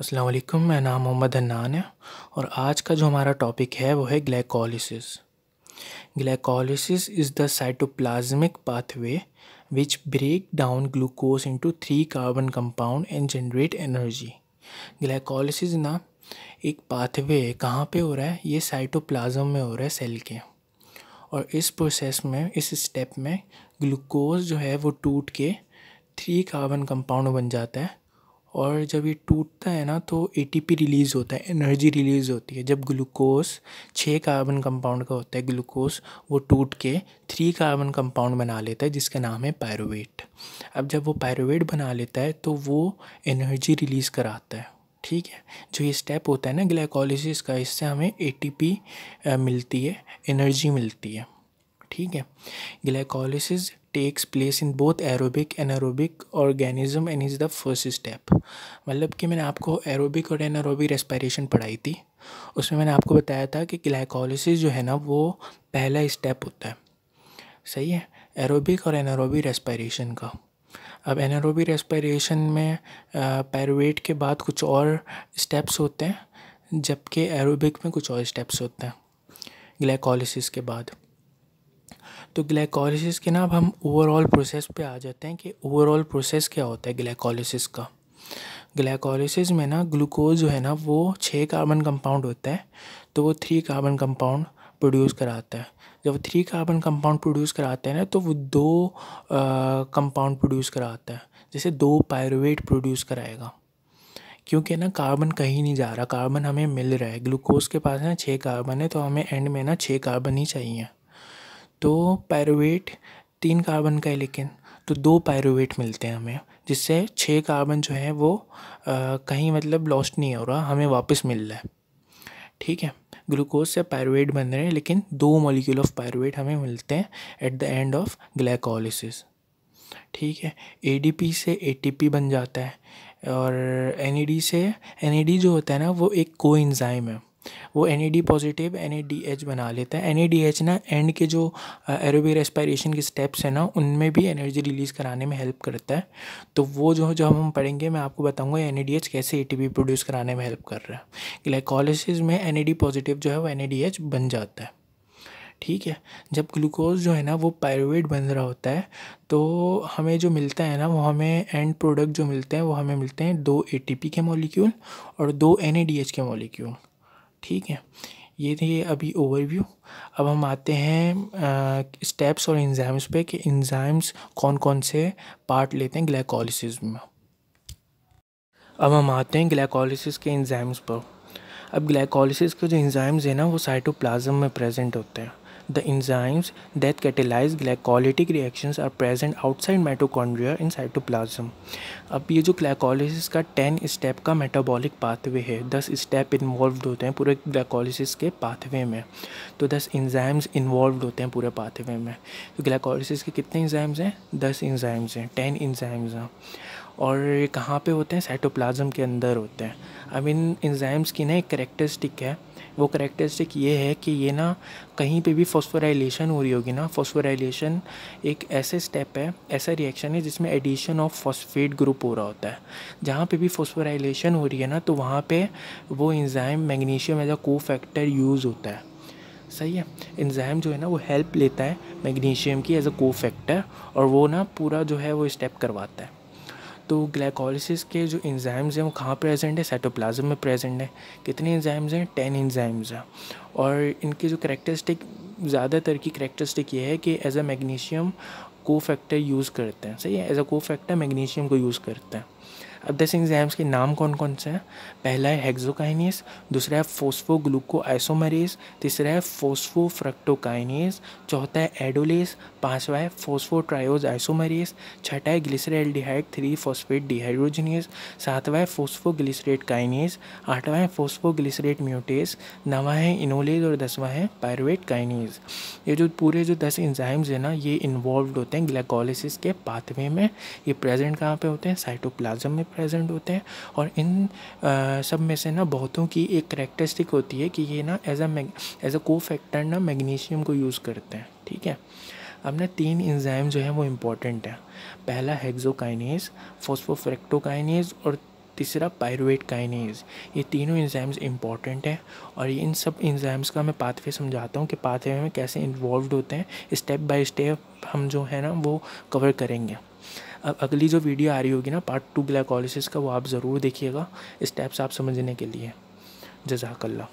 अस्सलाम मैं नाम मोहम्मद हन्नान है और आज का जो हमारा टॉपिक है वो है glycolysis glycolysis is the cytoplasmic pathway which break down glucose into three carbon compound and generate energy glycolysis ना एक पाथवे है कहाँ पे हो रहा है ये साइटोप्लाज्म में हो रहा है सेल के और इस प्रोसेस में इस स्टेप में ग्लूकोज जो है वो टूट के थ्री कार्बन कंपाउंड बन जाता है और जब ये टूटता है ना तो ए रिलीज़ होता है एनर्जी रिलीज़ होती है जब ग्लूकोस छः कार्बन कंपाउंड का होता है ग्लूकोस वो टूट के थ्री कार्बन कंपाउंड बना लेता है जिसका नाम है पायरोवेट अब जब वो पायरोवेट बना लेता है तो वो एनर्जी रिलीज़ कराता है ठीक है जो ये स्टेप होता है ना ग्लाइकोलिसिस का इससे हमें ए मिलती है एनर्जी मिलती है ठीक है glycolysis takes place in both aerobic and aerobic organism and is the first step मतलब कि मैंने आपको एरोबिक और एनारोबिक रेस्पायरेशन पढ़ाई थी उसमें मैंने आपको बताया था कि ग्लाइकोलिसिस जो है ना वो पहला स्टेप होता है सही है एरोबिक और एनारोबिक रेस्पायरेशन का अब एनारोबिक रेस्पायरेशन में पैरोवेट के बाद कुछ और स्टेप्स होते हैं जबकि एरोबिक में कुछ और स्टेप्स होते हैं ग्लाइकोलिसिस के बाद तो ग्लाइकोलिसिस के ना अब हम ओवरऑल प्रोसेस पे आ जाते हैं कि ओवरऑल प्रोसेस क्या होता है ग्लाइकोलिसिस का ग्लाइकोलिसिस में ना ग्लूकोज जो है ना वो छः कार्बन कंपाउंड होता है तो वो थ्री कार्बन कंपाउंड प्रोड्यूस कराता है जब थ्री कार्बन कंपाउंड प्रोड्यूस कराते हैं ना तो वो दो कंपाउंड प्रोड्यूस कराता है जैसे दो पायरुवेट प्रोड्यूस कराएगा क्योंकि ना कार्बन कहीं नहीं जा रहा कार्बन हमें मिल रहा है ग्लूकोज के पास ना छः कार्बन है तो हमें एंड में ना छः कार्बन ही चाहिए तो पैरोवेट तीन कार्बन का है लेकिन तो दो पैरोवेट मिलते हैं हमें जिससे छः कार्बन जो है वो आ, कहीं मतलब लॉस्ट नहीं हो रहा हमें वापस मिल रहा है ठीक है ग्लूकोज से पायरुवेट बन रहे हैं लेकिन दो मॉलिक्यूल ऑफ पायरुवेट हमें मिलते हैं at the end of glycolysis ठीक है ए से ए बन जाता है और एन से एन जो होता है ना वो एक को है वो एन पॉजिटिव एन बना लेता है एन ना एंड के जो एरोबिक रेस्पायरेशन के स्टेप्स हैं ना उनमें भी एनर्जी रिलीज़ कराने में हेल्प करता है तो वो जो जो हम पढ़ेंगे मैं आपको बताऊंगा एन कैसे ए प्रोड्यूस कराने में हेल्प कर रहा है ग्लाइकोलिसिस में एन पॉजिटिव जो है वो एन बन जाता है ठीक है जब ग्लूकोज जो है ना वो पायरुवेट बन रहा होता है तो हमें जो मिलता है ना वो हमें एंड प्रोडक्ट जो मिलते हैं वो हमें मिलते हैं दो एटीपी के मॉलिक्यूल और दो एनएडीएच के मॉलिक्यूल ठीक है ये थे अभी ओवरव्यू अब हम आते हैं स्टेप्स और इंजाइम्स पे कि इंजाइम्स कौन कौन से पार्ट लेते हैं ग्लाइकोलिसिस में अब हम आते हैं ग्लाइकोलिसिस के इंजाइम्स पर अब ग्लाइकोलिसिस के जो इंजाम्स हैं ना वो साइटोप्लाज्म में प्रेजेंट होते हैं The enzymes that catalyze glycolytic reactions are present outside mitochondria in cytoplasm. अब ये जो ग्लाइकोलिसिस का टेन स्टेप का मेटाबॉलिक पाथवे है दस स्टेप इन्वॉल्व होते हैं पूरे ग्लाइकोलिसिस के पाथवे में तो दस इंजाइम्स इन्वॉल्व होते हैं पूरे पाथवे में तो ग्लाइकोलिसिस के कितने इंजाइम्स हैं दस इंजाइम्स हैं टेन इंजाइम्स हैं और ये कहाँ पे होते हैं साइटोप्लाज्म के अंदर होते हैं अब इन इंजाइम्स की ना एक करेक्टरिस्टिक है वो करेक्टरिस्टिक ये है कि ये ना कहीं पे भी फॉस्फोराइलेशन हो रही होगी ना फॉस्फोराइलेशन एक ऐसे स्टेप है ऐसा रिएक्शन है जिसमें एडिशन ऑफ फॉस्फेट ग्रुप हो रहा होता है जहाँ पे भी फॉस्फोराइलेशन हो रही है ना तो वहाँ पे वो इंजाइम मैग्नीशियम एज अ को फैक्टर यूज़ होता है सही है इंजाइम जो है ना वो हेल्प लेता है मैग्नीशियम की एज अ को फैक्टर और वो ना पूरा जो है वो स्टेप करवाता है तो ग्लाइकोलिसिस के जो इंजाइम्स हैं वो कहाँ प्रेजेंट है साइटोप्लाज्म में प्रेजेंट है कितने इंजाइम्स हैं टेन इंजाइम्स हैं और इनके जो करेक्टरिस्टिक ज़्यादातर की करेक्टरिस्टिक ये है कि as a magnesium cofactor use करते हैं सही है एज अ को फैक्टर मैग्नीशियम को यूज़ करते हैं अब दस एंजाइम्स के नाम कौन कौन से हैं पहला है हेक्सोकाइनेस दूसरा है फोस्फो ग्लूको आइसोमरेज तीसरा है फोस्फो चौथा है एडोलेस पांचवा है फोस्फो ट्रायोज आइसोमरेज छठा है डिहाइड थ्री फोस्फेट डिहाइड्रोजनेस सातवा है फोस्फो ग्लिसरेट काइनेस आठवां है फोस्फो ग्लिसरेट म्यूटेस नवा है इनोलेज और दसवा है पायरोट काइनेज ये जो पूरे जो दस एंजाइम्स हैं ना ये इन्वॉल्व होते हैं ग्लैकोलिस के पाथवे में ये प्रेजेंट कहाँ पर होते हैं साइटोप्लाजम में प्रेजेंट होते हैं और इन आ, सब में से ना बहुतों की एक करेक्टरिस्टिक होती है कि ये ना एज अ एज अ को फैक्टर ना मैग्नीशियम को यूज़ करते हैं ठीक है अब ना तीन इंजाइम जो है वो इम्पॉर्टेंट है पहला हेक्सोकाइनेज फोस्फोफ्रेक्टोकाइनेज और तीसरा पायरुवेट काइनेज ये तीनों इंजाइम्स इंपॉर्टेंट हैं और इन सब इंजाम्स का मैं पाथवे समझाता हूँ कि पाथवे में कैसे इन्वॉल्व होते हैं स्टेप बाय स्टेप हम जो है ना वो कवर करेंगे अब अगली जो वीडियो आ रही होगी ना पार्ट टू ग्लाइकोलिसिस का वो आप ज़रूर देखिएगा स्टेप्स आप समझने के लिए जजाकल्ला